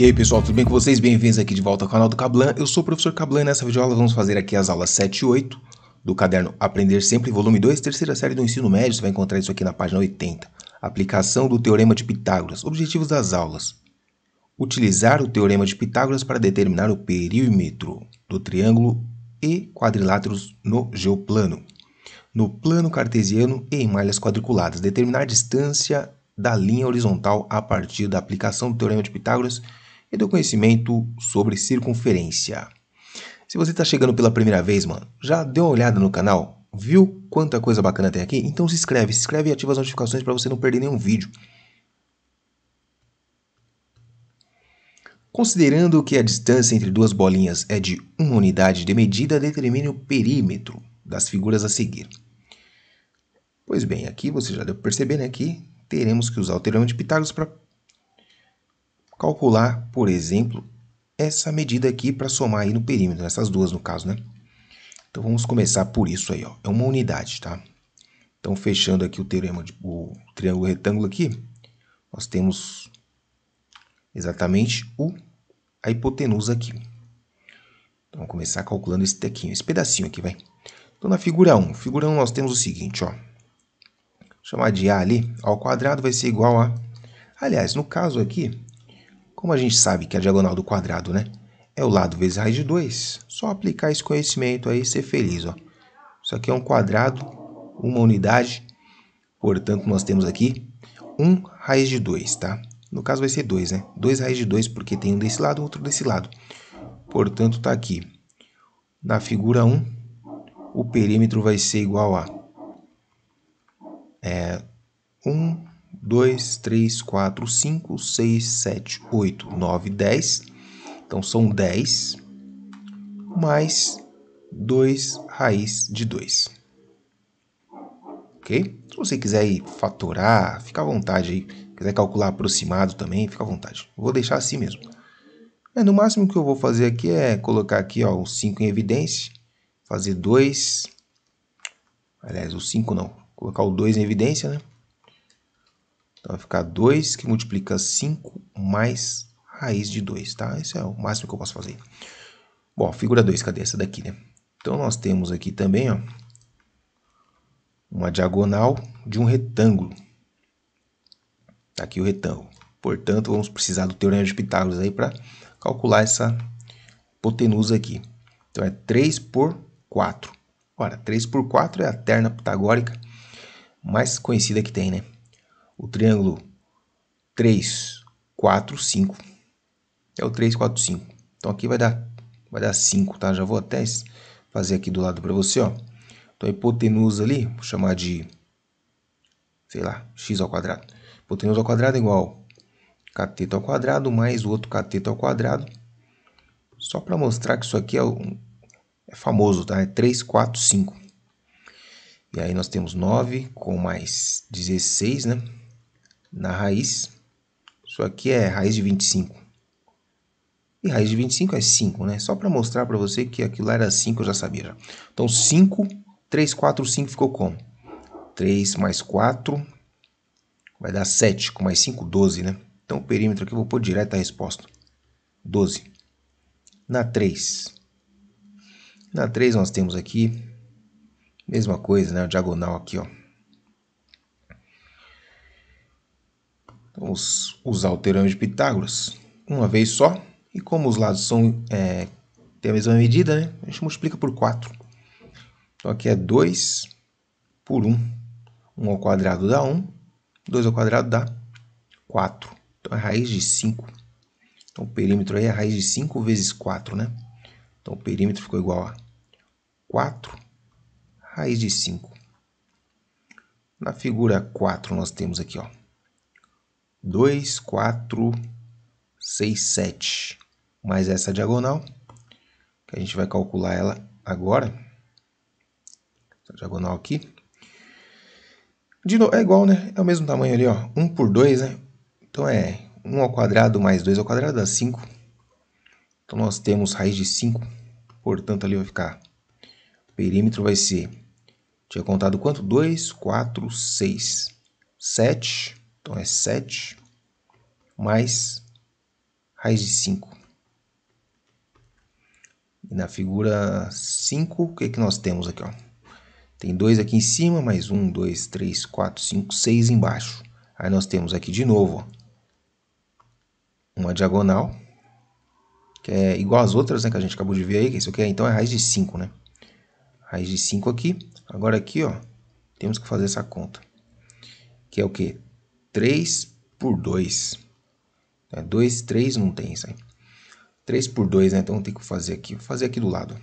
E aí pessoal, tudo bem com vocês? Bem-vindos aqui de volta ao canal do Cablan. Eu sou o professor Cablan e nessa videoaula vamos fazer aqui as aulas 7 e 8 do caderno Aprender Sempre, volume 2, terceira série do ensino médio. Você vai encontrar isso aqui na página 80. Aplicação do Teorema de Pitágoras. Objetivos das aulas. Utilizar o Teorema de Pitágoras para determinar o perímetro do triângulo e quadriláteros no geoplano. No plano cartesiano e em malhas quadriculadas. Determinar a distância da linha horizontal a partir da aplicação do Teorema de Pitágoras e do conhecimento sobre circunferência. Se você está chegando pela primeira vez, mano, já deu uma olhada no canal? Viu quanta coisa bacana tem aqui? Então se inscreve, se inscreve e ativa as notificações para você não perder nenhum vídeo. Considerando que a distância entre duas bolinhas é de uma unidade de medida, determine o perímetro das figuras a seguir. Pois bem, aqui você já deu para perceber né, que teremos que usar o Teorema de Pitágoras para calcular, por exemplo, essa medida aqui para somar aí no perímetro, essas duas no caso, né? Então vamos começar por isso aí, ó. É uma unidade, tá? Então fechando aqui o teorema de, o triângulo retângulo aqui, nós temos exatamente o a hipotenusa aqui. Então vamos começar calculando esse tequinho, esse pedacinho aqui, vai. Então na figura 1, figura 1 nós temos o seguinte, ó. Vou chamar de A ali, ao quadrado vai ser igual a Aliás, no caso aqui, como a gente sabe que a diagonal do quadrado né, é o lado vezes a raiz de 2, só aplicar esse conhecimento aí e ser feliz. Ó. Isso aqui é um quadrado, uma unidade, portanto, nós temos aqui 1 raiz de 2, tá? No caso vai ser 2, né? 2 raiz de 2, porque tem um desse lado, e outro desse lado. Portanto, está aqui. Na figura 1, o perímetro vai ser igual a é, 1 2, 3, 4, 5, 6, 7, 8, 9, 10. Então são 10 mais 2 raiz de 2. Ok? Se você quiser fatorar, fica à vontade aí. quiser calcular aproximado também, fica à vontade. Vou deixar assim mesmo. É, no máximo que eu vou fazer aqui é colocar aqui ó, o 5 em evidência, fazer 2. Aliás, o 5 não, colocar o 2 em evidência, né? Então, vai ficar 2 que multiplica 5 mais raiz de 2, tá? Isso é o máximo que eu posso fazer. Bom, figura 2, cadê essa daqui, né? Então, nós temos aqui também, ó, uma diagonal de um retângulo. Tá aqui o retângulo. Portanto, vamos precisar do Teorema de Pitágoras aí para calcular essa hipotenusa aqui. Então, é 3 por 4. Ora, 3 por 4 é a terna pitagórica mais conhecida que tem, né? o triângulo 3, 4, 5. É o 3, 4, 5. Então aqui vai dar, vai dar 5, tá? Já vou até fazer aqui do lado para você, ó. Então a hipotenusa ali, vou chamar de, sei lá, x ao quadrado. Hipotenusa ao quadrado é igual cateto ao quadrado mais o outro cateto ao quadrado. Só para mostrar que isso aqui é, um, é famoso, tá? É 3, 4, 5. E aí nós temos 9 com mais 16, né? na raiz. Isso aqui é raiz de 25. E raiz de 25 é 5, né? Só para mostrar para você que aquilo era 5, eu já sabia. Já. Então, 5, 3, 4, 5 ficou como? 3 mais 4 vai dar 7. Com mais 5, 12, né? Então, o perímetro aqui eu vou pôr direto a resposta. 12. Na 3. Na 3 nós temos aqui, mesma coisa, né? O diagonal aqui, ó. Vamos então, usar o teorema de Pitágoras uma vez só. E como os lados são, é, têm a mesma medida, né? a gente multiplica por 4. Então aqui é 2 por 1. 1 ao quadrado dá 1. 2 ao quadrado dá 4. Então é raiz de 5. Então o perímetro aí é raiz de 5 vezes 4, né? Então o perímetro ficou igual a 4 raiz de 5. Na figura 4 nós temos aqui, ó, 2, 4, 6, 7, mais essa diagonal, que a gente vai calcular ela agora. Essa diagonal aqui. De novo, é igual, né? É o mesmo tamanho ali, ó. 1 por 2, né? Então é 1 ao quadrado mais 2 ao quadrado dá 5. Então nós temos raiz de 5. Portanto, ali vai ficar... O perímetro vai ser... Tinha contado quanto? 2, 4, 6, 7... Então é 7 mais raiz de 5. E na figura 5, o que, é que nós temos aqui? Ó? Tem 2 aqui em cima, mais 1, 2, 3, 4, 5, 6 embaixo. Aí nós temos aqui de novo ó, uma diagonal, que é igual às outras né, que a gente acabou de ver aí, que isso aqui é, então é raiz de 5, né? Raiz de 5 aqui. Agora aqui, ó, temos que fazer essa conta, que é o quê? 3 por 2. Tá? 2, 3 não tem isso aí. 3 por 2, né? Então tem que fazer aqui. Vou fazer aqui do lado.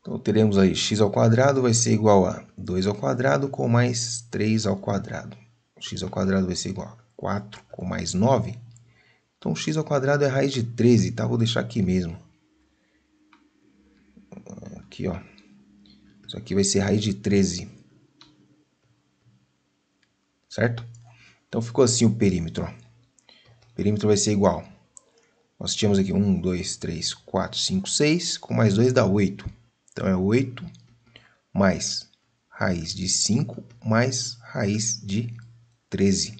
Então teremos aí x ao quadrado vai ser igual a 2 ao quadrado com mais 3 ao quadrado. x ao quadrado vai ser igual a 4 com mais 9. Então x ao quadrado é raiz de 13, tá? Vou deixar aqui mesmo. Aqui, ó. Isso aqui vai ser raiz de 13 certo? Então ficou assim o perímetro. O perímetro vai ser igual. Nós tínhamos aqui 1, 2, 3, 4, 5, 6, com mais 2 dá 8. Então é 8 mais raiz de 5 mais raiz de 13.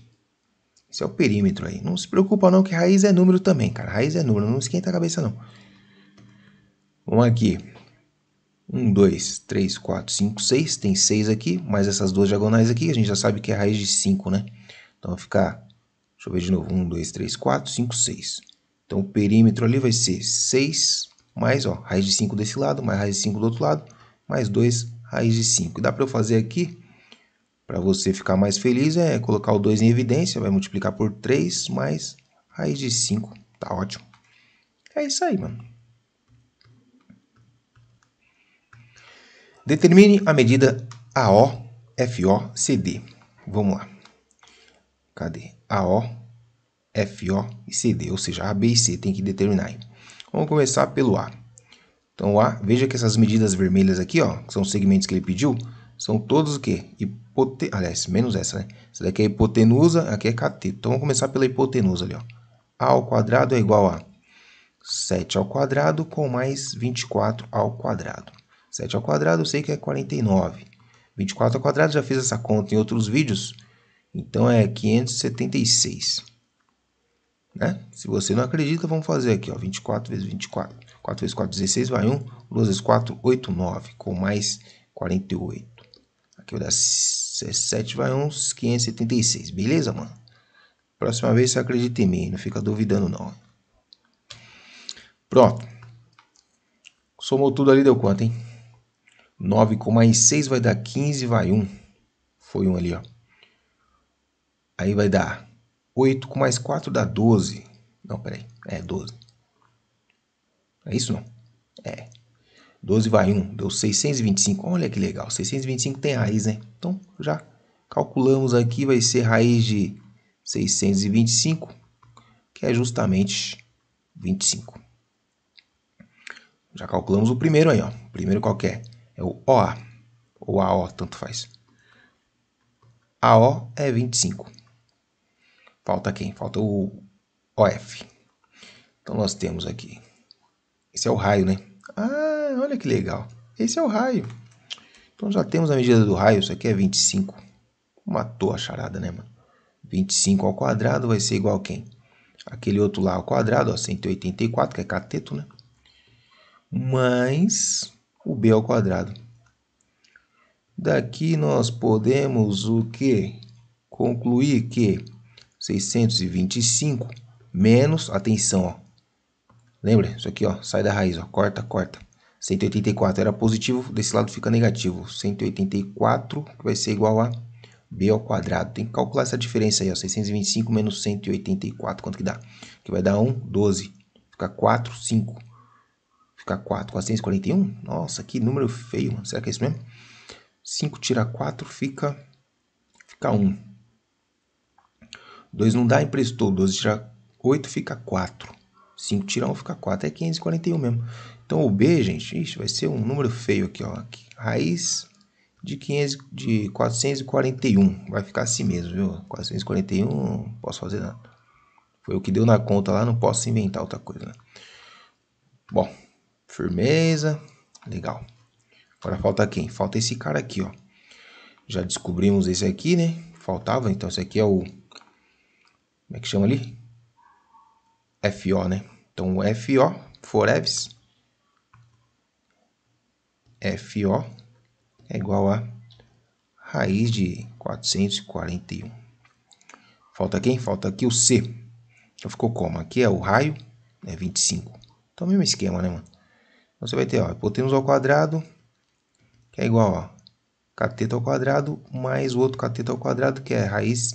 Esse é o perímetro aí. Não se preocupa não que raiz é número também, cara. Raiz é número, não esquenta a cabeça não. Vamos aqui. 1, 2, 3, 4, 5, 6. Tem 6 aqui, mais essas duas diagonais aqui. A gente já sabe que é raiz de 5, né? Então, vai ficar... Deixa eu ver de novo. 1, 2, 3, 4, 5, 6. Então, o perímetro ali vai ser 6 mais ó, raiz de 5 desse lado, mais raiz de 5 do outro lado, mais 2 raiz de 5. Dá para eu fazer aqui, para você ficar mais feliz, é colocar o 2 em evidência, vai multiplicar por 3 mais raiz de 5. Tá ótimo. É isso aí, mano. Determine a medida AOFOCD. Vamos lá. Cadê? AO, FO e CD, ou seja, A, B e C tem que determinar. Aí. Vamos começar pelo A. Então, A, veja que essas medidas vermelhas aqui, ó, que são os segmentos que ele pediu, são todos o quê? Hipote... Aliás, menos essa, né? Essa daqui é hipotenusa, aqui é KT. Então, vamos começar pela hipotenusa ali, ó. A ao quadrado é igual a 7 ao quadrado com mais 24 ao quadrado. 7 ao quadrado eu sei que é 49. 24 ao quadrado, já fiz essa conta em outros vídeos. Então é 576. Né? Se você não acredita, vamos fazer aqui, ó, 24 vezes 24. 4 vezes 4, 16, vai 1. 2 vezes 4, 8, 9, com mais 48. Aqui vai dar 7, vai 1, 576. Beleza, mano? Próxima vez você acredita em mim, não fica duvidando não. Pronto. Somou tudo ali, deu quanto, hein? 9 com mais 6 vai dar 15, vai 1. Foi 1 ali, ó. Aí vai dar 8 com mais 4 dá 12. Não, peraí. É 12. É isso não? É. 12 vai 1, deu 625. Olha que legal. 625 tem raiz, né? Então já calculamos aqui, vai ser raiz de 625, que é justamente 25. Já calculamos o primeiro aí, ó. O primeiro qualquer. é? É o OA, ou AO, tanto faz. AO é 25. Falta quem? Falta o OF. Então nós temos aqui. Esse é o raio, né? Ah, olha que legal. Esse é o raio. Então já temos a medida do raio, isso aqui é 25. Matou a charada, né, mano? 25 ao quadrado vai ser igual a quem? Aquele outro lá ao quadrado, ó, 184, que é cateto, né? Mais o b ao quadrado. Daqui nós podemos o que? Concluir que 625 menos, atenção, ó. Lembra? Isso aqui, ó, sai da raiz, ó, corta, corta. 184 era positivo, desse lado fica negativo. 184 que vai ser igual a b ao quadrado. Tem que calcular essa diferença aí, ó, 625 menos 184, quanto que dá? Que vai dar 1, 12. Fica 4, 5 ficar 4. 441? Nossa, que número feio. Será que é isso mesmo? 5 tira 4 fica, fica 1. 2 não dá, emprestou. 12 tira 8 fica 4. 5 tira 1 fica 4. É 541 mesmo. Então o B, gente, ixi, vai ser um número feio aqui, ó. Aqui, raiz de, 500, de 441. Vai ficar assim mesmo, viu? 441, não posso fazer nada. Foi o que deu na conta lá, não posso inventar outra coisa. Né? Bom, Firmeza. Legal. Agora falta quem? Falta esse cara aqui, ó. Já descobrimos esse aqui, né? Faltava, então esse aqui é o... Como é que chama ali? FO, né? Então, o FO, forevs, FO é igual a raiz de 441. Falta quem? Falta aqui o C. Então, ficou como? Aqui é o raio, é 25. Então, mesmo esquema, né, mano? Então, você vai ter ó, hipotenusa ao quadrado, que é igual a cateto ao quadrado, mais o outro cateto ao quadrado, que é raiz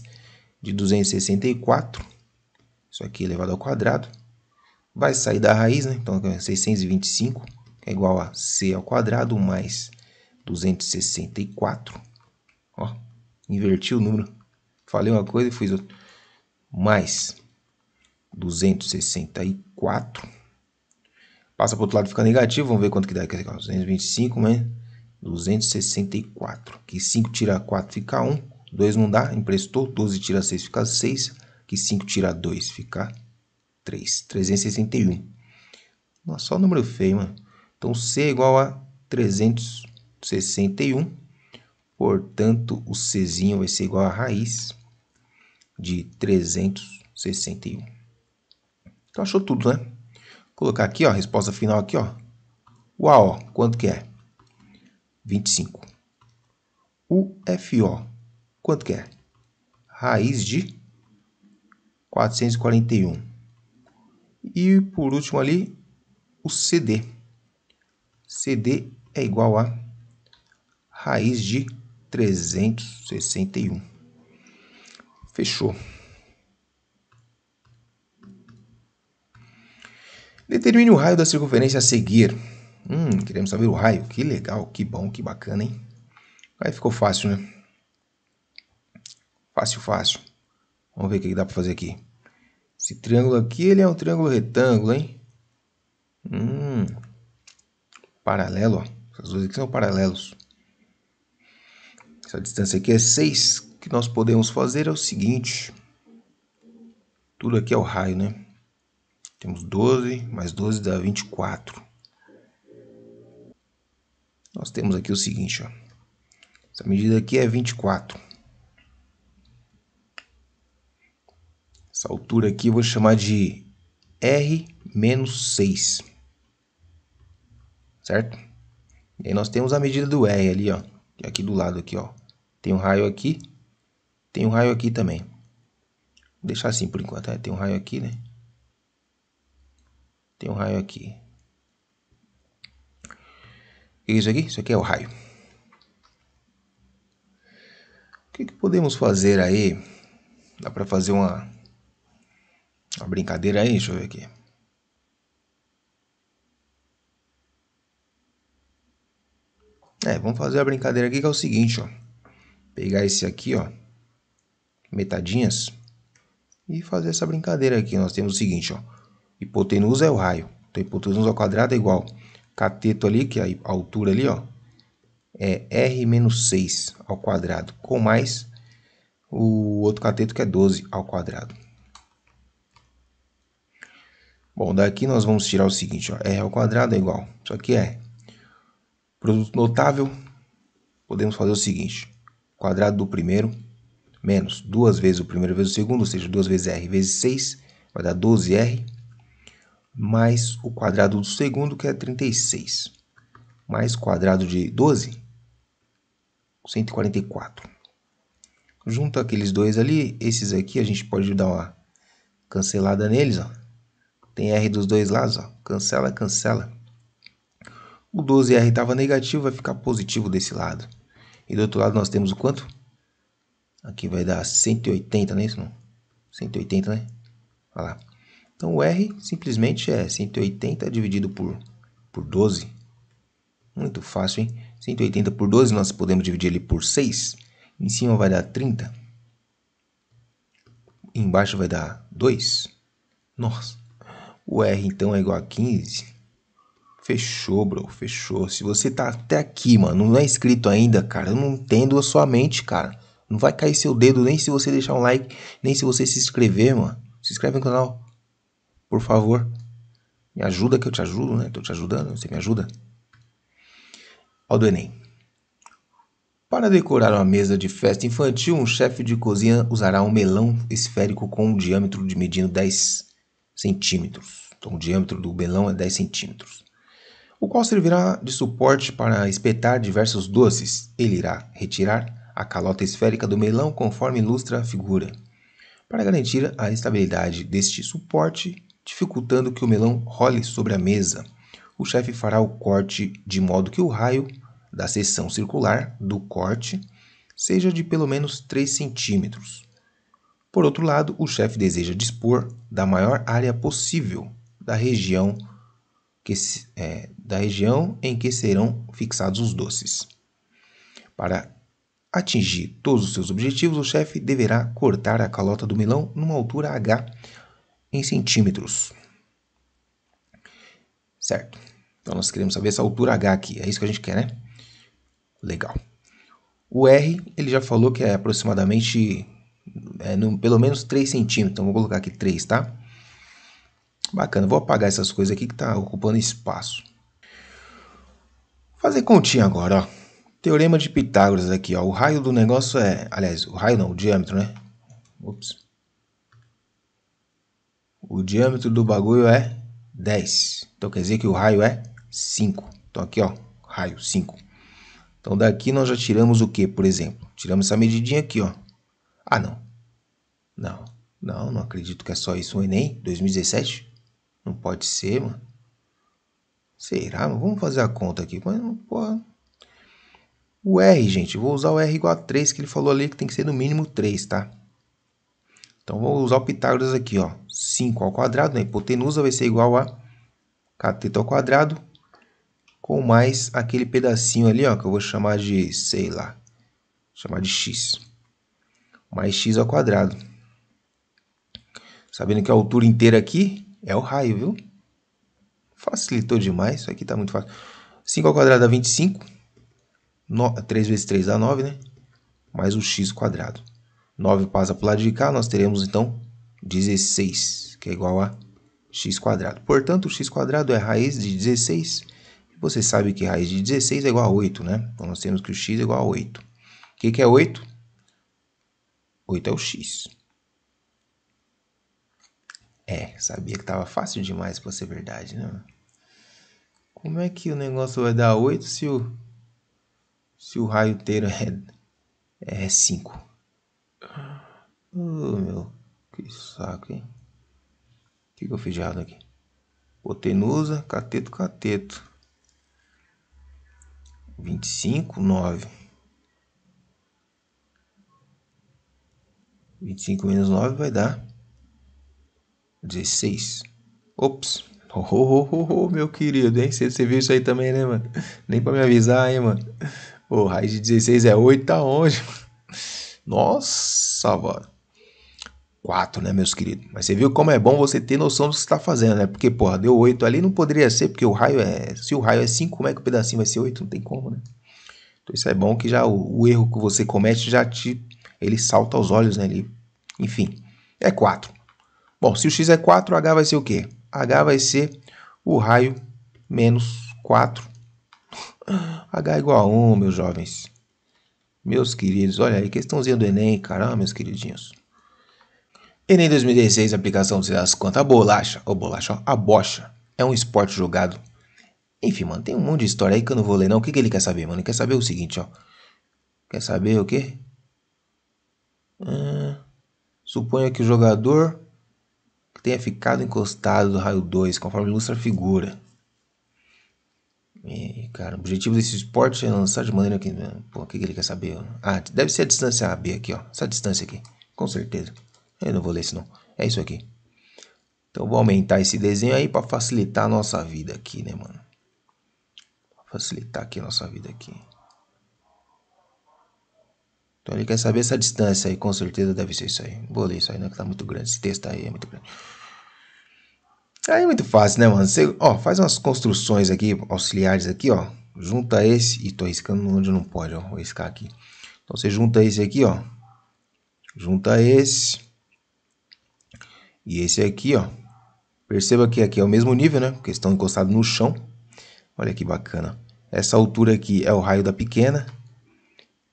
de 264. Isso aqui elevado ao quadrado. Vai sair da raiz, né? Então, 625, é que é igual a c ao quadrado mais 264. Ó, inverti o número. Falei uma coisa e fiz outra. Mais 264 Passa para o outro lado, fica negativo. Vamos ver quanto que dá 225, né? 264. Que 5 tira 4 fica 1. 2 não dá, emprestou. 12 tira 6 fica 6. Que 5 tira 2 fica 3. 361. Nossa, só número feio, mano. Então, C é igual a 361. Portanto, o Czinho vai ser igual a raiz de 361. Então, achou tudo, né? Colocar aqui, ó, resposta final aqui, ó. O AO, quanto que é? 25. O FO, quanto que é? Raiz de 441. E por último ali, o CD. CD é igual a raiz de 361. Fechou. Determine o raio da circunferência a seguir. Hum, queremos saber o raio. Que legal, que bom, que bacana, hein? Aí ficou fácil, né? Fácil, fácil. Vamos ver o que dá para fazer aqui. Esse triângulo aqui, ele é um triângulo retângulo, hein? Hum, paralelo, ó. Essas duas aqui são paralelos. Essa distância aqui é 6. O que nós podemos fazer é o seguinte. Tudo aqui é o raio, né? Temos 12, mais 12 dá 24. Nós temos aqui o seguinte, ó. Essa medida aqui é 24. Essa altura aqui eu vou chamar de R menos 6. Certo? E aí nós temos a medida do R ali, ó. Aqui do lado aqui, ó. Tem um raio aqui. Tem um raio aqui também. Vou deixar assim por enquanto. É. Tem um raio aqui, né? Tem um raio aqui. É isso aqui? Isso aqui é o raio. O que, que podemos fazer aí? Dá para fazer uma, uma brincadeira aí? Deixa eu ver aqui. É, vamos fazer a brincadeira aqui que é o seguinte, ó. Pegar esse aqui, ó. Metadinhas. E fazer essa brincadeira aqui. Nós temos o seguinte, ó. Hipotenusa é o raio. Então, hipotenusa ao quadrado é igual cateto ali, que é a altura ali, ó, é r menos 6 ao quadrado, com mais o outro cateto que é 12 ao quadrado. Bom, daqui nós vamos tirar o seguinte, ó, r ao quadrado é igual, isso aqui é produto notável, podemos fazer o seguinte, quadrado do primeiro menos duas vezes o primeiro vezes o segundo, ou seja, duas vezes r vezes 6, vai dar 12r mais o quadrado do segundo, que é 36, mais o quadrado de 12, 144. Junta aqueles dois ali, esses aqui a gente pode dar uma cancelada neles, ó. Tem R dos dois lados, ó. Cancela, cancela. O 12R estava negativo, vai ficar positivo desse lado. E do outro lado nós temos o quanto? Aqui vai dar 180, não é isso? Não? 180, né? Olha lá. Então o R simplesmente é 180 dividido por, por 12. Muito fácil, hein? 180 por 12 nós podemos dividir ele por 6. Em cima vai dar 30. Embaixo vai dar 2. Nossa, o R então é igual a 15. Fechou, bro, fechou. Se você tá até aqui, mano, não é inscrito ainda, cara, eu não entendo a sua mente, cara. Não vai cair seu dedo nem se você deixar um like, nem se você se inscrever, mano. Se inscreve no canal por favor. Me ajuda que eu te ajudo, né? Tô te ajudando, você me ajuda? Ao do Enem. Para decorar uma mesa de festa infantil, um chefe de cozinha usará um melão esférico com um diâmetro de medindo 10 centímetros. Então, o diâmetro do melão é 10 centímetros. O qual servirá de suporte para espetar diversos doces. Ele irá retirar a calota esférica do melão conforme ilustra a figura. Para garantir a estabilidade deste suporte, dificultando que o melão role sobre a mesa. O chefe fará o corte de modo que o raio da seção circular do corte seja de pelo menos 3 centímetros. Por outro lado, o chefe deseja dispor da maior área possível da região, que, é, da região em que serão fixados os doces. Para atingir todos os seus objetivos, o chefe deverá cortar a calota do melão numa altura H em centímetros. Certo. Então nós queremos saber essa altura H aqui. É isso que a gente quer, né? Legal. O R, ele já falou que é aproximadamente é, no, pelo menos 3 centímetros. Então vou colocar aqui 3, tá? Bacana. Vou apagar essas coisas aqui que está ocupando espaço. Vou fazer continha agora, ó. Teorema de Pitágoras aqui, ó. O raio do negócio é... Aliás, o raio não, o diâmetro, né? Ops o diâmetro do bagulho é 10. Então quer dizer que o raio é 5. Então aqui, ó, raio 5. Então daqui nós já tiramos o que, por exemplo? Tiramos essa medidinha aqui, ó. Ah, não. Não, não, não acredito que é só isso o Enem 2017. Não pode ser, mano. Será? Vamos fazer a conta aqui. Mas, porra. O R, gente, vou usar o R igual a 3 que ele falou ali que tem que ser no mínimo 3, tá? Então vou usar o Pitágoras aqui, ó. 5 ao quadrado, né? hipotenusa vai ser igual a cateto ao quadrado com mais aquele pedacinho ali, ó, que eu vou chamar de, sei lá, chamar de x. Mais x ao quadrado. Sabendo que a altura inteira aqui é o raio, viu? Facilitou demais, isso aqui tá muito fácil. 5 ao quadrado dá 25. No, 3 vezes 3 dá 9, né? Mais o x quadrado. 9 passa para o lado de cá, nós teremos então 16, que é igual a x quadrado. Portanto, x quadrado é raiz de 16. Você sabe que raiz de 16 é igual a 8, né? Então, nós temos que o x é igual a 8. O que, que é 8? 8 é o x. É, sabia que estava fácil demais para ser verdade, né? Como é que o negócio vai dar 8 se o, se o raio inteiro é, é 5? Oh, meu, que saco, hein? O que, que eu fiz de errado aqui? Hipotenusa, cateto, cateto. 25, 9. 25 menos 9 vai dar 16. Ops. Oh, oh, oh, oh meu querido, hein? Você viu isso aí também, né, mano? Nem pra me avisar, hein, mano? Pô, raiz de 16 é 8, tá onde, mano? Nossa, mano. Quatro, né, meus queridos? Mas você viu como é bom você ter noção do que você está fazendo, né? Porque, porra, deu oito ali, não poderia ser, porque o raio é. Se o raio é cinco, como é que o pedacinho vai ser oito? Não tem como, né? Então isso é bom que já o, o erro que você comete já te. Ele salta aos olhos, né? Ele, enfim, é quatro. Bom, se o x é 4, h vai ser o quê? h vai ser o raio menos 4. h é igual a 1, meus jovens. Meus queridos, olha aí, questãozinha do Enem, caramba, ah, meus queridinhos. Enem 2016, aplicação do das quanto a bolacha, ou bolacha, ó, a bocha, é um esporte jogado. Enfim, mano, tem um monte de história aí que eu não vou ler, não. O que, que ele quer saber, mano? Ele quer saber o seguinte, ó. Quer saber o quê? Hum, suponha que o jogador tenha ficado encostado do raio 2, conforme ilustra a figura. E, cara, o objetivo desse esporte é lançar de maneira que. Né, pô, o que ele quer saber? Ah, deve ser a distância AB aqui, ó. Essa distância aqui. Com certeza. Eu não vou ler isso, não. É isso aqui. Então, vou aumentar esse desenho aí para facilitar a nossa vida aqui, né, mano? facilitar aqui a nossa vida aqui. Então, ele quer saber essa distância aí. Com certeza deve ser isso aí. Vou ler isso aí, né? Que tá muito grande. Esse texto aí é muito grande. Aí é muito fácil, né, mano? Você, ó, faz umas construções aqui, auxiliares aqui, ó. Junta esse, e tô riscando onde não pode, ó, vou riscar aqui. Então você junta esse aqui, ó. Junta esse. E esse aqui, ó. Perceba que aqui é o mesmo nível, né? Porque estão encostados no chão. Olha que bacana. Essa altura aqui é o raio da pequena.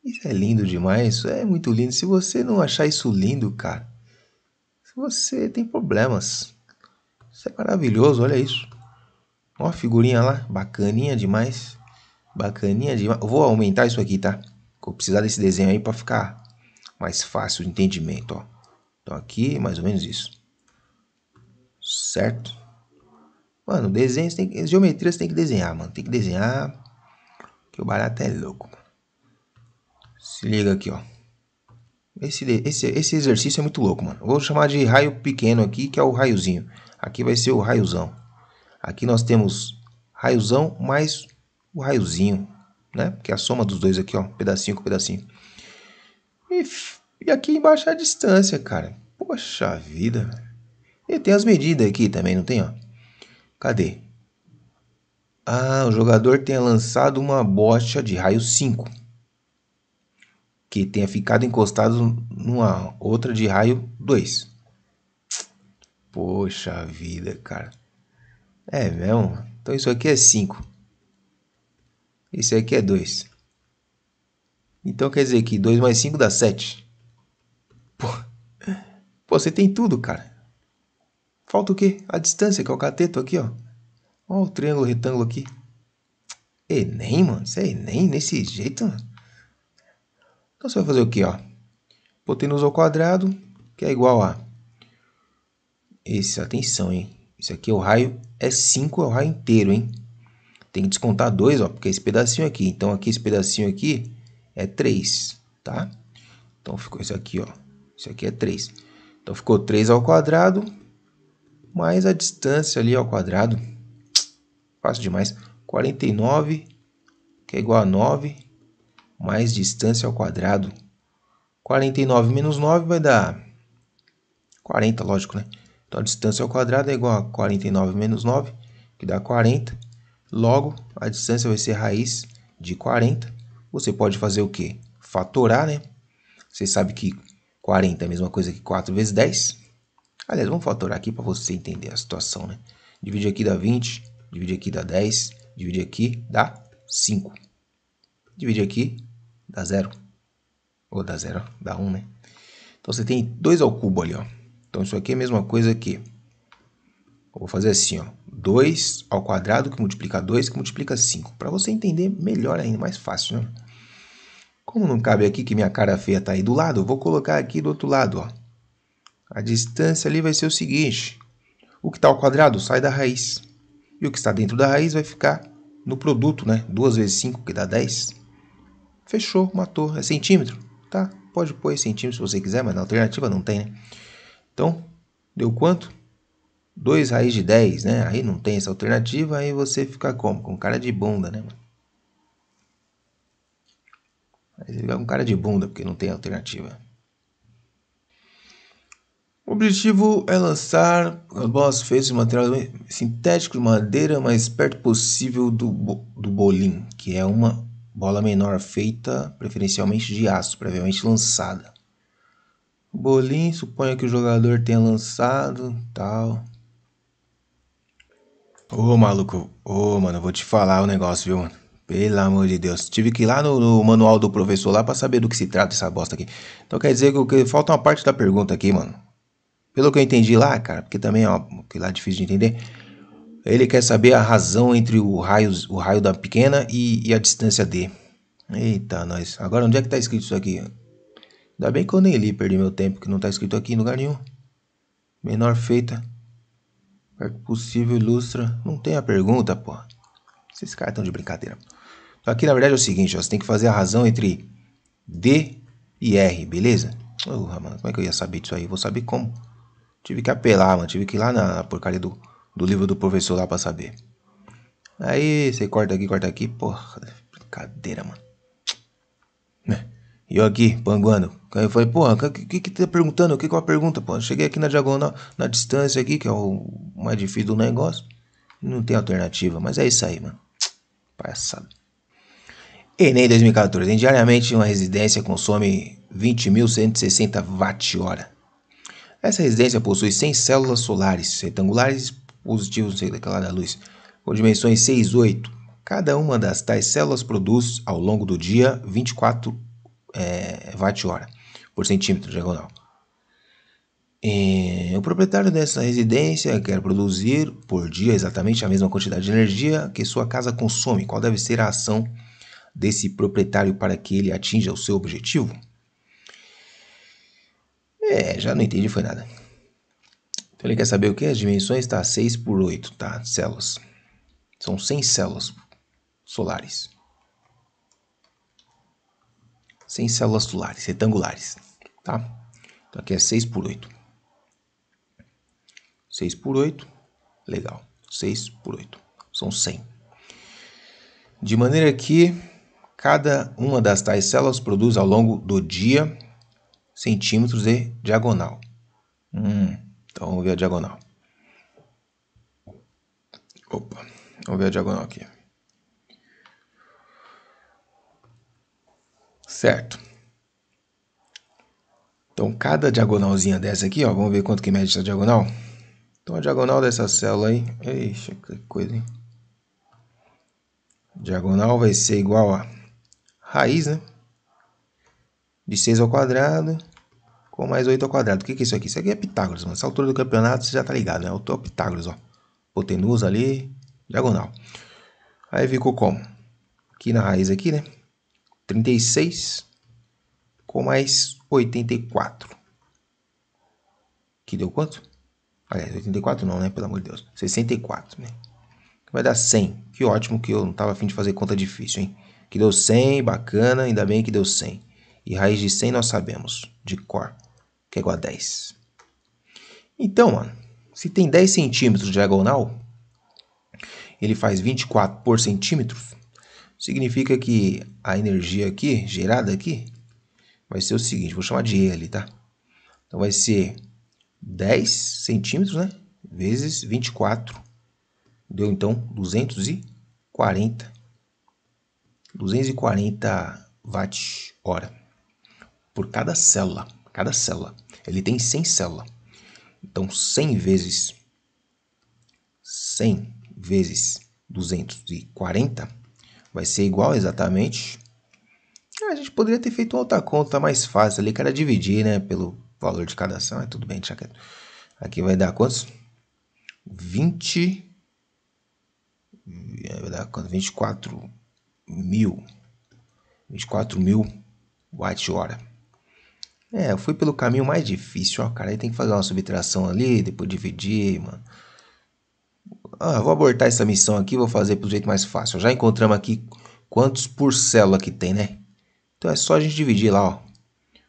Isso é lindo demais, isso é muito lindo. Se você não achar isso lindo, cara, você tem problemas. Isso é maravilhoso, olha isso. Ó, figurinha lá, bacaninha demais. Bacaninha demais. vou aumentar isso aqui, tá? Vou precisar desse desenho aí para ficar mais fácil de entendimento, ó. Então aqui, mais ou menos isso. Certo? Mano, desenho, tem que, geometria você tem que desenhar, mano. Tem que desenhar, que o barato é louco. Mano. Se liga aqui, ó. Esse, esse, esse exercício é muito louco, mano. vou chamar de raio pequeno aqui, que é o raiozinho. Aqui vai ser o raiozão. Aqui nós temos raiozão mais o raiozinho, né? Que é a soma dos dois aqui, ó, pedacinho com pedacinho. E, e aqui embaixo é a distância, cara. Poxa vida. E tem as medidas aqui também, não tem, ó? Cadê? Ah, o jogador tenha lançado uma bocha de raio 5 que tenha ficado encostado numa outra de raio 2. Poxa vida, cara. É mesmo? Então isso aqui é 5. Isso aqui é 2. Então quer dizer que 2 mais 5 dá 7. Pô. Pô, você tem tudo, cara. Falta o quê? A distância, que é o cateto aqui, ó. Ó o triângulo retângulo aqui. Enem, mano. Isso é Enem nesse jeito, mano. Então você vai fazer o quê, ó? Hipotenusa ao quadrado, que é igual a esse, atenção, hein? Isso aqui, é o raio é 5, é o raio inteiro, hein? Tem que descontar 2, ó, porque é esse pedacinho aqui. Então, aqui, esse pedacinho aqui é 3, tá? Então, ficou isso aqui, ó. Isso aqui é 3. Então, ficou 3 ao quadrado mais a distância ali ao quadrado. Fácil demais. 49, que é igual a 9, mais distância ao quadrado. 49 menos 9 vai dar 40, lógico, né? Então, a distância ao quadrado é igual a 49 menos 9, que dá 40. Logo, a distância vai ser raiz de 40. Você pode fazer o quê? Fatorar, né? Você sabe que 40 é a mesma coisa que 4 vezes 10. Aliás, vamos fatorar aqui para você entender a situação, né? Divide aqui dá 20, divide aqui dá 10, divide aqui dá 5. Divide aqui dá 0. Ou dá 0, dá 1, né? Então você tem 2 ao cubo ali, ó. Então, isso aqui é a mesma coisa que, Eu vou fazer assim, ó. 2 ao quadrado que multiplica 2, que multiplica 5. Para você entender melhor ainda, mais fácil, né? Como não cabe aqui que minha cara feia está aí do lado, eu vou colocar aqui do outro lado, ó. A distância ali vai ser o seguinte. O que está ao quadrado sai da raiz. E o que está dentro da raiz vai ficar no produto, né? 2 vezes 5, que dá 10. Fechou, matou. É centímetro? Tá, pode pôr centímetros se você quiser, mas na alternativa não tem, né? Então, deu quanto? 2 raiz de 10, né? Aí não tem essa alternativa, aí você fica como? Com cara de bunda, né? Aí você fica com cara de bunda, porque não tem alternativa. O objetivo é lançar bolas feitas de material sintético de madeira mais perto possível do, bo do bolim, que é uma bola menor feita preferencialmente de aço, previamente lançada bolinho, suponha que o jogador tenha lançado, tal. Ô, maluco, ô, mano, eu vou te falar o um negócio, viu, mano? Pelo amor de Deus. Tive que ir lá no, no manual do professor lá para saber do que se trata essa bosta aqui. Então quer dizer que, que falta uma parte da pergunta aqui, mano. Pelo que eu entendi lá, cara, porque também ó uma, que lá é difícil de entender. Ele quer saber a razão entre o raio, o raio da pequena e, e a distância D. Eita, nós. Agora onde é que tá escrito isso aqui? Ainda bem que eu nem li, perdi meu tempo, que não tá escrito aqui em lugar nenhum. Menor feita. Perto possível, ilustra. Não tem a pergunta, pô. Esses caras estão de brincadeira. Então, aqui, na verdade, é o seguinte, ó. Você tem que fazer a razão entre D e R, beleza? Oh, mano, como é que eu ia saber disso aí? Vou saber como. Tive que apelar, mano. Tive que ir lá na porcaria do, do livro do professor lá pra saber. Aí, você corta aqui, corta aqui. Porra, brincadeira, mano. Né? E eu aqui, panguando. Aí falei, pô, o que, que, que tá perguntando? O que, que é uma pergunta, pô? Cheguei aqui na diagonal, na distância aqui, que é o mais difícil do negócio. Não tem alternativa, mas é isso aí, mano. Passado. Enem 2014. Diariamente, uma residência consome 20.160 watt-hora. Essa residência possui 100 células solares retangulares positivos, não sei daquela da luz, com dimensões 68 Cada uma das tais células produz, ao longo do dia, 24 é, watt-hora por centímetro diagonal. E o proprietário dessa residência quer produzir por dia exatamente a mesma quantidade de energia que sua casa consome. Qual deve ser a ação desse proprietário para que ele atinja o seu objetivo? É, já não entendi, foi nada. Então ele quer saber o que? As dimensões tá 6 por 8, tá? Células. São 100 células solares sem células solares, retangulares, tá? Então aqui é 6 por 8. 6 por 8, legal. 6 por 8, são 100. De maneira que cada uma das tais células produz ao longo do dia centímetros de diagonal. Hum, então vamos ver a diagonal. Opa, vamos ver a diagonal aqui. certo? Então, cada diagonalzinha dessa aqui, ó, vamos ver quanto que mede essa diagonal? Então, a diagonal dessa célula aí, eixa, que coisa, hein? Diagonal vai ser igual a raiz, né? De 6 ao quadrado com mais 8 ao quadrado. O que, que é isso aqui? Isso aqui é Pitágoras, mano. Essa altura do campeonato você já tá ligado, né? Altura é Pitágoras, ó. Hipotenusa ali, diagonal. Aí ficou como? Aqui na raiz aqui, né? 36 com mais 84. Que deu quanto? Aliás, 84 não, né? Pelo amor de Deus. 64, né? Vai dar 100. Que ótimo que eu não estava afim de fazer conta difícil, hein? Que deu 100, bacana, ainda bem que deu 100. E raiz de 100 nós sabemos, de cor, que é igual a 10. Então, mano, se tem 10 centímetros de diagonal, ele faz 24 por centímetros, significa que a energia aqui, gerada aqui, vai ser o seguinte, vou chamar de L, tá? Então, vai ser 10 centímetros, né? Vezes 24. Deu, então, 240. 240 watts hora por cada célula. Cada célula. Ele tem 100 células. Então, 100 vezes 100 vezes 240 vai ser igual exatamente. Ah, a gente poderia ter feito outra conta mais fácil ali, cara dividir, né? Pelo valor de cada ação, é tudo bem, já que Aqui vai dar quantos? 20... Eh, vai dar quanto? 24 mil. 24 mil watt-hora. É, eu fui pelo caminho mais difícil, ó, cara. Aí tem que fazer uma subtração ali, depois dividir, mano. Ah, vou abortar essa missão aqui, vou fazer para o jeito mais fácil. Já encontramos aqui quantos por célula que tem, né? Então é só a gente dividir lá, ó.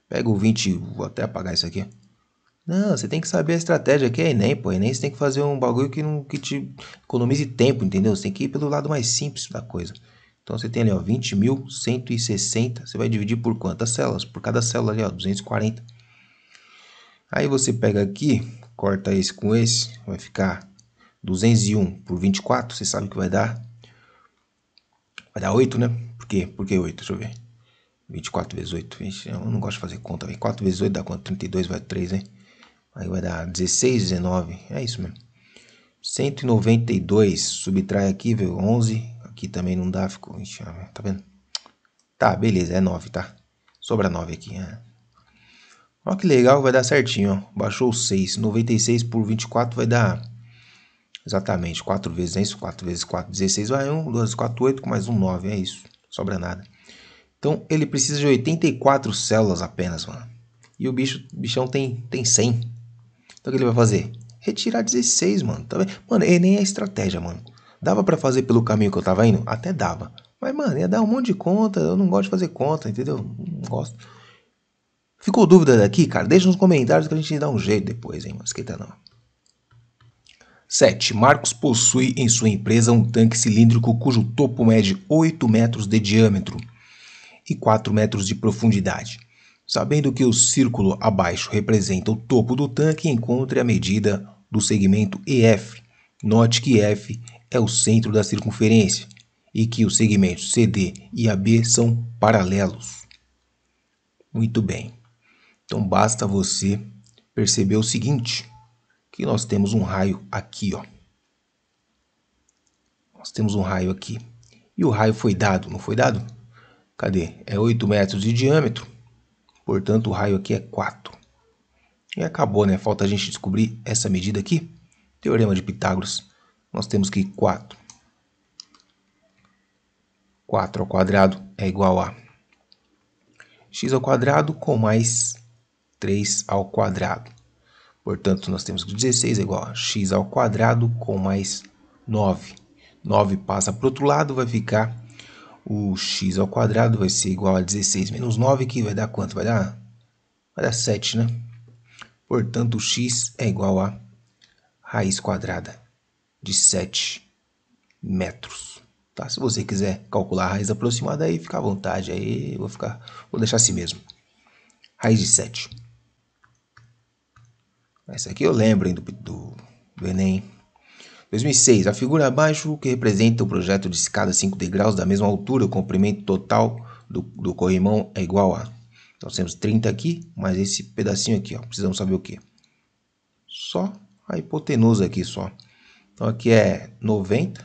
Pega o 20, vou até apagar isso aqui. Não, você tem que saber a estratégia que é Enem, pô. Enem você tem que fazer um bagulho que, não, que te economize tempo, entendeu? Você tem que ir pelo lado mais simples da coisa. Então você tem ali, ó, 20.160. Você vai dividir por quantas células? Por cada célula ali, ó, 240. Aí você pega aqui, corta esse com esse, vai ficar 201 por 24, você sabe que vai dar... Vai dar 8, né? Por quê? Por que 8? Deixa eu ver. 24 vezes 8. Ixi, eu não gosto de fazer conta. Véio. 4 vezes 8 dá quanto? 32 vai 3, hein? Né? Aí vai dar 16, 19. É isso mesmo. 192. Subtrai aqui, viu? 11. Aqui também não dá. Ficou... Ixi, ah, tá vendo? Tá, beleza. É 9, tá? Sobra 9 aqui. Né? Olha que legal. Vai dar certinho, ó. Baixou 6. 96 por 24 vai dar... Exatamente, 4 vezes é isso, 4 vezes 4, 16 vai 1, 2 4, 8, com mais 1, 9, é isso, sobra nada. Então, ele precisa de 84 células apenas, mano. E o bicho, bichão tem, tem 100. Então, o que ele vai fazer? Retirar 16, mano. Tá vendo? Mano, ele nem é estratégia, mano. Dava para fazer pelo caminho que eu tava indo? Até dava. Mas, mano, ia dar um monte de conta. Eu não gosto de fazer conta, entendeu? Não gosto. Ficou dúvida daqui, cara? Deixa nos comentários que a gente dá um jeito depois, hein, mano. Esquenta não. 7. Marcos possui em sua empresa um tanque cilíndrico cujo topo mede 8 metros de diâmetro e 4 metros de profundidade. Sabendo que o círculo abaixo representa o topo do tanque, encontre a medida do segmento EF. Note que F é o centro da circunferência e que os segmentos CD e AB são paralelos. Muito bem. Então basta você perceber o seguinte: que nós temos um raio aqui, ó. Nós temos um raio aqui. E o raio foi dado, não foi dado? Cadê? É 8 metros de diâmetro. Portanto, o raio aqui é 4. E acabou, né? Falta a gente descobrir essa medida aqui. Teorema de Pitágoras. Nós temos que 4. 4 ao quadrado é igual a x ao quadrado com mais 3 ao quadrado. Portanto, nós temos que 16 é igual a x ao quadrado com mais 9. 9 passa para o outro lado, vai ficar o x ao quadrado vai ser igual a 16 menos 9, que vai dar quanto? Vai dar, vai dar 7, né? Portanto, x é igual a raiz quadrada de 7 metros. Tá? Se você quiser calcular a raiz aproximada, aí fica à vontade. Aí vou, ficar, vou deixar assim mesmo. Raiz de 7. Essa aqui eu lembro hein, do, do, do Enem. 2006. A figura abaixo que representa o projeto de escada 5 degraus da mesma altura, o comprimento total do, do corrimão é igual a. Então temos 30 aqui, mais esse pedacinho aqui, ó. Precisamos saber o que? Só a hipotenusa aqui só. Então aqui é 90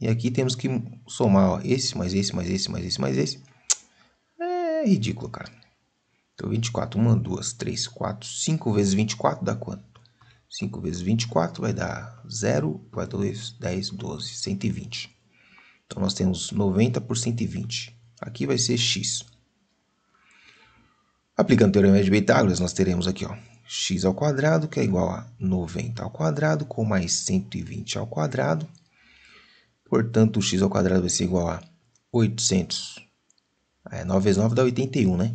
e aqui temos que somar ó, esse mais esse mais esse mais esse mais esse. É ridículo, cara. Então, 24, 1, 2, 3, 4, 5 vezes 24 dá quanto? 5 vezes 24 vai dar 0, vai 2, 10, 12, 120. Então, nós temos 90 por 120. Aqui vai ser x. Aplicando o teorema de Pitágoras, nós teremos aqui, ó, x ao quadrado, que é igual a 90 ao quadrado, com mais 120 ao quadrado. Portanto, x ao quadrado vai ser igual a 800. É, 9 vezes 9 dá 81, né?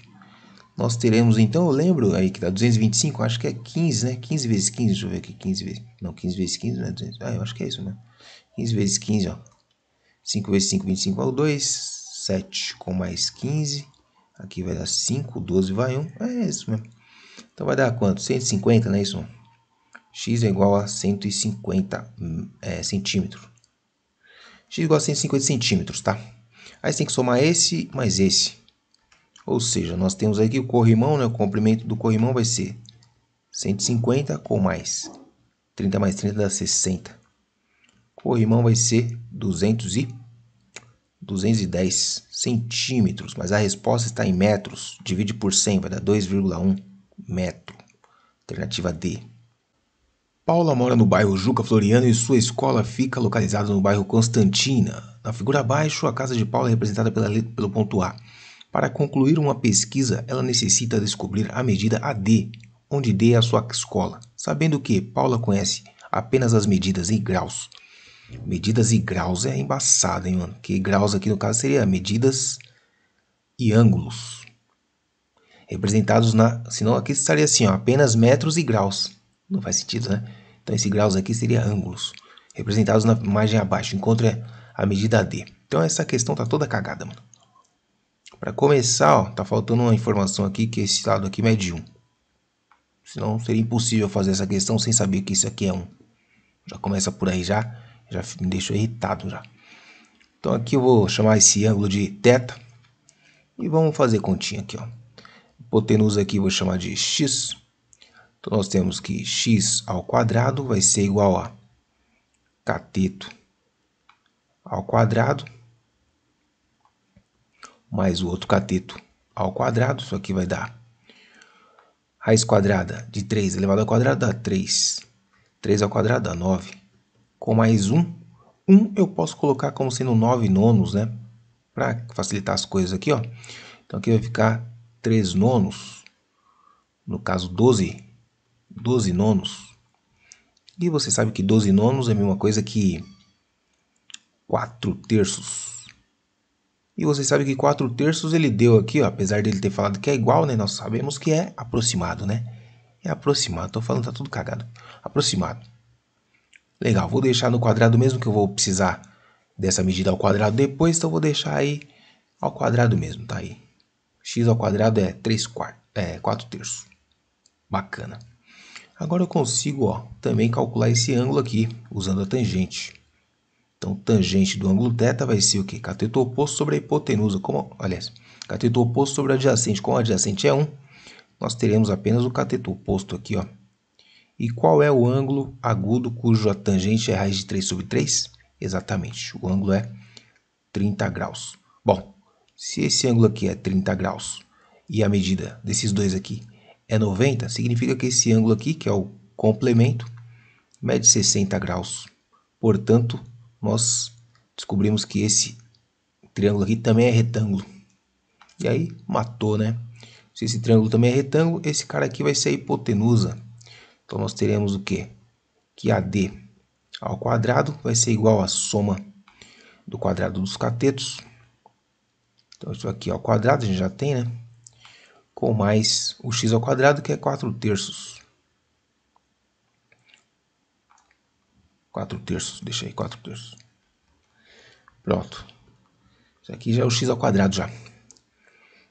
nós teremos, então, eu lembro aí que dá 225, acho que é 15, né? 15 vezes 15, deixa eu ver aqui, 15 vezes. Não, 15 vezes 15, né? 200, ah, eu acho que é isso, né? 15 vezes 15, ó. 5 vezes 5, 25 ao 2. 7 com mais 15. Aqui vai dar 5, 12 vai 1. É isso mesmo. Então vai dar quanto? 150, né, isso? X é igual a 150 é, centímetros. X igual a 150 centímetros, tá? Aí você tem que somar esse mais esse. Ou seja, nós temos aqui o corrimão, né? o comprimento do corrimão vai ser 150 com mais. 30 mais 30 dá 60. Corrimão vai ser 200 e 210 centímetros, mas a resposta está em metros. Divide por 100, vai dar 2,1 metro. Alternativa D. Paula mora no bairro Juca Floriano e sua escola fica localizada no bairro Constantina. Na figura abaixo, a casa de Paula é representada pela, pelo ponto A. Para concluir uma pesquisa, ela necessita descobrir a medida AD, onde D é a sua escola, sabendo que Paula conhece apenas as medidas em graus. Medidas e graus é embaçado, hein, mano? Que graus aqui no caso seria medidas e ângulos. Representados na. Senão aqui estaria assim, ó, apenas metros e graus. Não faz sentido, né? Então esse graus aqui seria ângulos. Representados na imagem abaixo. Encontre é a medida D. Então essa questão tá toda cagada, mano. Para começar, ó, tá faltando uma informação aqui que esse lado aqui mede 1. Senão seria impossível fazer essa questão sem saber que isso aqui é 1. Já começa por aí já, já me deixou irritado já. Então aqui eu vou chamar esse ângulo de θ e vamos fazer continha aqui, ó. Hipotenusa aqui vou chamar de x. Então nós temos que x ao quadrado vai ser igual a cateto ao quadrado mais o outro cateto ao quadrado, isso aqui vai dar raiz quadrada de 3 elevado ao quadrado dá 3. 3 ao quadrado dá 9. Com mais 1, 1 eu posso colocar como sendo 9 nonos, né? Para facilitar as coisas aqui, ó. Então aqui vai ficar 3 nonos, no caso 12, 12 nonos. E você sabe que 12 nonos é a mesma coisa que 4 terços. E você sabe que 4 terços ele deu aqui, ó, apesar dele ter falado que é igual, né? Nós sabemos que é aproximado, né? É aproximado, tô falando, tá tudo cagado. Aproximado. Legal, vou deixar no quadrado mesmo que eu vou precisar dessa medida ao quadrado depois, então vou deixar aí ao quadrado mesmo, tá aí. x ao quadrado é 3 quartos, é 4 terços. Bacana. Agora eu consigo ó, também calcular esse ângulo aqui, usando a tangente. Então, tangente do ângulo θ vai ser o quê? Cateto oposto sobre a hipotenusa. Como, aliás, cateto oposto sobre a adjacente. Como a adjacente é 1, nós teremos apenas o cateto oposto aqui. Ó. E qual é o ângulo agudo cujo a tangente é raiz de 3 sobre 3? Exatamente, o ângulo é 30 graus. Bom, se esse ângulo aqui é 30 graus e a medida desses dois aqui é 90, significa que esse ângulo aqui, que é o complemento, mede 60 graus. Portanto, nós descobrimos que esse triângulo aqui também é retângulo. E aí, matou, né? Se esse triângulo também é retângulo, esse cara aqui vai ser a hipotenusa. Então, nós teremos o quê? Que AD ao quadrado vai ser igual à soma do quadrado dos catetos. Então, isso aqui ao quadrado a gente já tem, né? Com mais o x ao quadrado, que é 4 terços. 4 terços, deixa aí 4 terços. Pronto. Isso aqui já é o x ao quadrado já.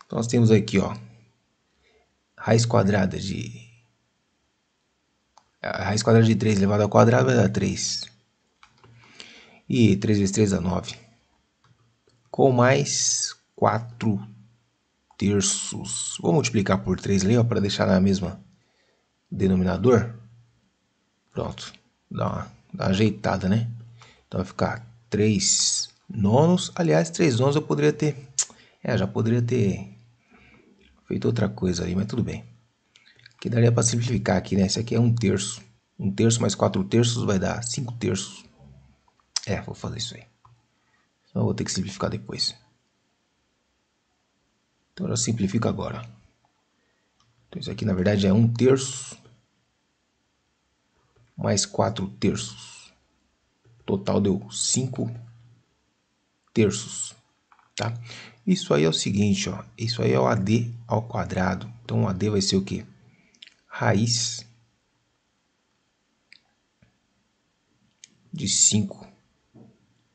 Então nós temos aqui, ó, raiz quadrada de a raiz quadrada de 3 elevado ao quadrado vai dar 3. E 3 vezes 3 dá 9. Com mais 4 terços. Vou multiplicar por 3 ali, ó, para deixar na mesma denominador. Pronto. Dá uma ajeitada, né? Então vai ficar 3 nonos. Aliás, 3 nonos eu poderia ter... É, já poderia ter feito outra coisa ali, mas tudo bem. Que daria para simplificar aqui, né? Esse aqui é 1 um terço. 1 um terço mais 4 terços vai dar 5 terços. É, vou fazer isso aí. eu vou ter que simplificar depois. Então já simplifico agora. Então isso aqui na verdade é 1 terço mais 4 terços. Total deu 5 terços, tá? Isso aí é o seguinte, ó, isso aí é o AD ao quadrado. Então, o AD vai ser o quê? Raiz de 5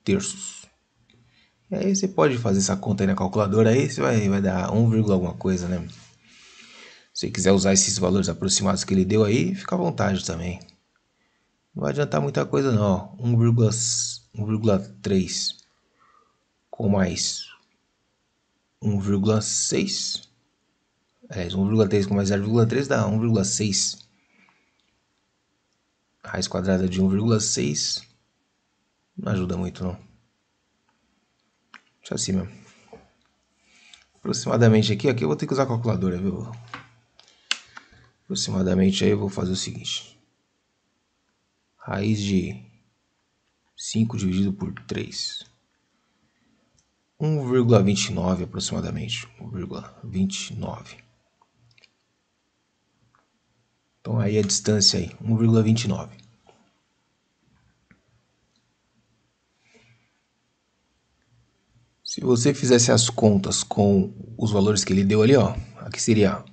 terços. E aí você pode fazer essa conta aí na calculadora, aí você vai, vai dar 1, alguma coisa, né? Se você quiser usar esses valores aproximados que ele deu aí, fica à vontade também. Não vai adiantar muita coisa não, 1,3 com mais 1,6. é, 1,3 com mais 0,3 dá 1,6. Raiz quadrada de 1,6 não ajuda muito não. Deixa é assim mesmo. Aproximadamente aqui, aqui eu vou ter que usar a calculadora, viu? Aproximadamente aí eu vou fazer o seguinte raiz de 5 dividido por 3. 1,29 aproximadamente, 1,29. Então aí a distância aí, 1,29. Se você fizesse as contas com os valores que ele deu ali, ó, aqui seria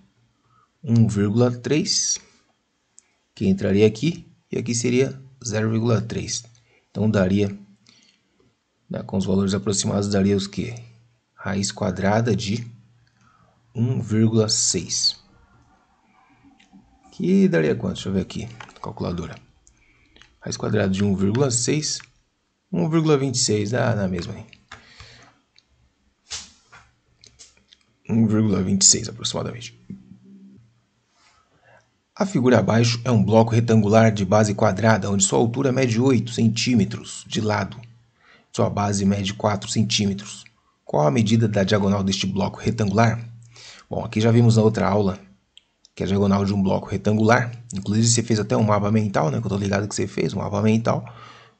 1,3 que entraria aqui e aqui seria 0,3. Então daria, né, com os valores aproximados, daria os que? Raiz quadrada de 1,6. Que daria quanto? Deixa eu ver aqui, calculadora. Raiz quadrada de 1,6, 1,26, dá na mesma aí. 1,26 aproximadamente. A figura abaixo é um bloco retangular de base quadrada onde sua altura mede 8 centímetros de lado. Sua base mede 4 centímetros. Qual a medida da diagonal deste bloco retangular? Bom, aqui já vimos na outra aula que a diagonal de um bloco retangular, inclusive você fez até um mapa mental, né, que eu estou ligado que você fez, um mapa mental,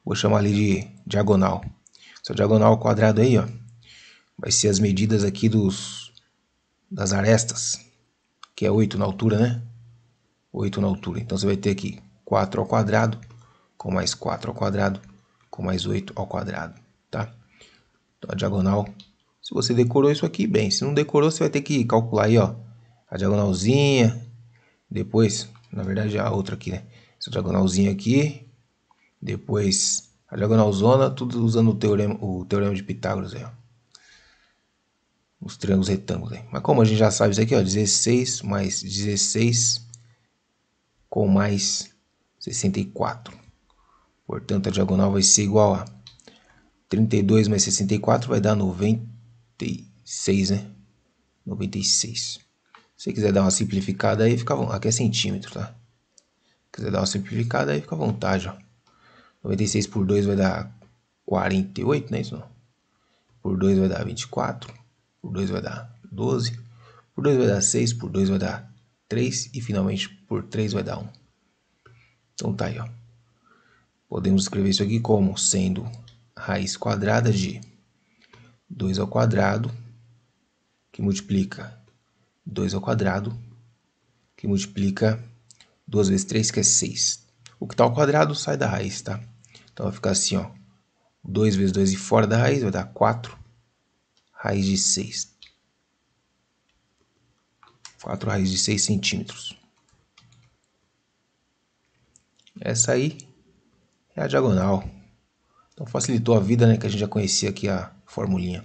vou chamar ali de diagonal. Essa diagonal ao quadrado aí, ó, vai ser as medidas aqui dos das arestas, que é 8 na altura, né? 8 na altura. Então você vai ter aqui 4 ao quadrado com mais 4 ao quadrado com mais 8 ao quadrado, tá? Então a diagonal, se você decorou isso aqui, bem, se não decorou, você vai ter que calcular aí, ó, a diagonalzinha, depois, na verdade é a outra aqui, né? Essa diagonalzinha aqui, depois a diagonalzona, tudo usando o teorema, o teorema de Pitágoras aí, ó. Os triângulos retângulos aí. Mas como a gente já sabe isso aqui, ó, 16 mais 16 com mais 64. Portanto, a diagonal vai ser igual a 32 mais 64 vai dar 96, né? 96. Se você quiser dar uma simplificada aí, fica aqui é centímetro, tá? Se quiser dar uma simplificada aí, fica à vontade, ó. 96 por 2 vai dar 48, né isso Por 2 vai dar 24, por 2 vai dar 12, por 2 vai dar 6, por 2 vai dar 3 e finalmente por 3 vai dar 1. Então tá aí, ó. Podemos escrever isso aqui como sendo raiz quadrada de 2 ao quadrado, que multiplica 2 ao quadrado, que multiplica 2 vezes 3, que é 6. O que está ao quadrado sai da raiz, tá? Então vai ficar assim, ó. 2 vezes 2 e fora da raiz vai dar 4, raiz de 6. 4 raiz de 6 centímetros. Essa aí é a diagonal. Então facilitou a vida, né? Que a gente já conhecia aqui a formulinha.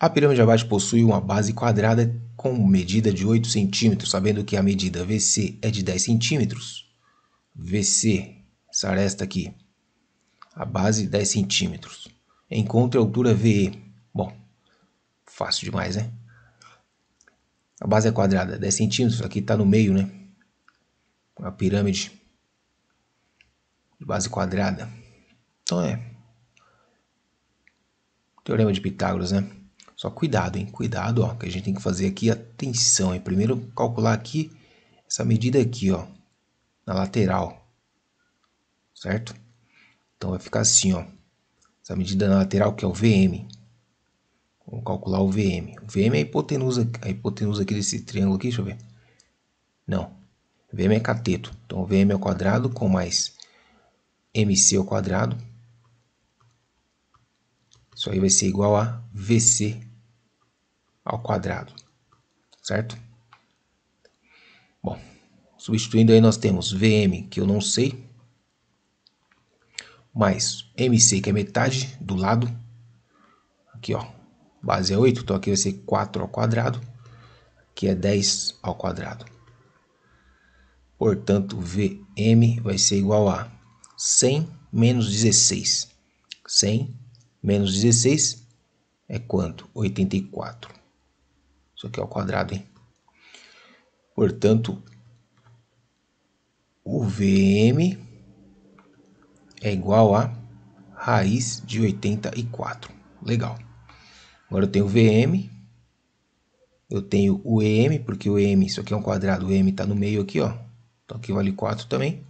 A pirâmide abaixo possui uma base quadrada com medida de 8 centímetros, sabendo que a medida VC é de 10 centímetros. VC, essa aresta aqui, a base 10 centímetros. Encontre a altura VE. Bom, fácil demais, né? A base é quadrada, 10 centímetros, aqui está no meio, né? A pirâmide de base quadrada. Então é. Teorema de Pitágoras, né? Só cuidado, hein? Cuidado, ó, que a gente tem que fazer aqui atenção, hein? Primeiro calcular aqui essa medida aqui, ó, na lateral. Certo? Então vai ficar assim, ó. Essa medida na lateral que é o VM. Vamos calcular o VM. O VM é a hipotenusa, a hipotenusa aqui desse triângulo aqui, deixa eu ver. Não. VM é cateto. Então, VM ao quadrado com mais MC ao quadrado. Isso aí vai ser igual a VC ao quadrado, certo? Bom, substituindo aí nós temos VM, que eu não sei, mais MC, que é metade do lado, aqui ó, base é 8, então aqui vai ser 4 ao quadrado, que é 10 ao quadrado. Portanto, Vm vai ser igual a 100 menos 16. 100 menos 16 é quanto? 84. Isso aqui é ao quadrado, hein? Portanto, o Vm é igual a raiz de 84. Legal. Agora eu tenho o VM, eu tenho o EM, porque o EM, isso aqui é um quadrado, o EM está no meio aqui, ó. Então aqui vale 4 também.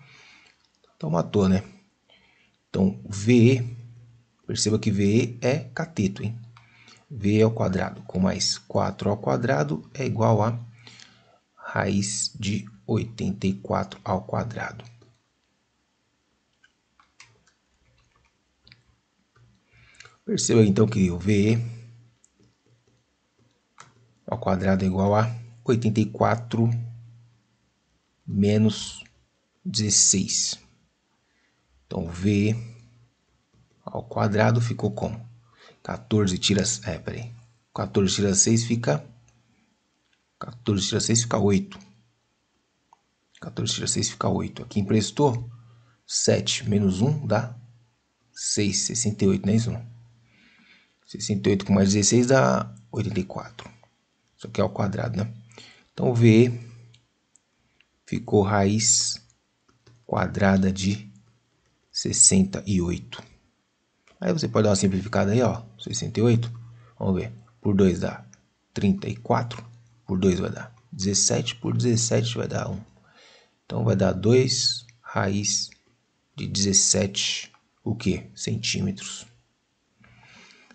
Então matou, né? Então VE, perceba que VE é cateto, hein? VE ao quadrado com mais 4 ao quadrado é igual a raiz de 84 ao quadrado. Perceba então que o VE ao quadrado é igual a 84 menos 16. Então, V ao quadrado ficou como? 14 tira... É, peraí. 14 tira 6 fica... 14 tira 6 fica 8. 14 tira 6 fica 8. Aqui emprestou 7 menos 1 dá 6. 68, não é isso? 68 com mais 16 dá 84. Isso aqui é o quadrado, né? Então, V ficou raiz quadrada de 68. Aí você pode dar uma simplificada aí, ó. 68. Vamos ver. Por 2 dá 34. Por 2 vai dar 17. Por 17 vai dar 1. Então vai dar 2 raiz de 17 o quê? Centímetros.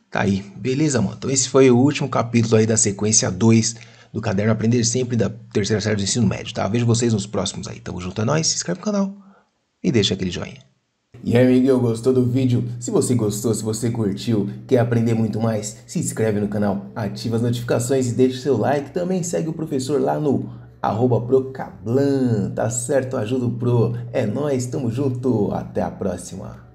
Tá aí, beleza, mano? Então esse foi o último capítulo aí da sequência 2 do caderno Aprender Sempre da terceira série do ensino médio, tá? Vejo vocês nos próximos aí. Tamo junto, é nóis, se inscreve no canal e deixa aquele joinha. E aí, amiguinho, gostou do vídeo? Se você gostou, se você curtiu, quer aprender muito mais, se inscreve no canal, ativa as notificações e deixa o seu like. Também segue o professor lá no arroba Procablan, tá certo? Ajuda o Pro. É nóis, tamo junto, até a próxima.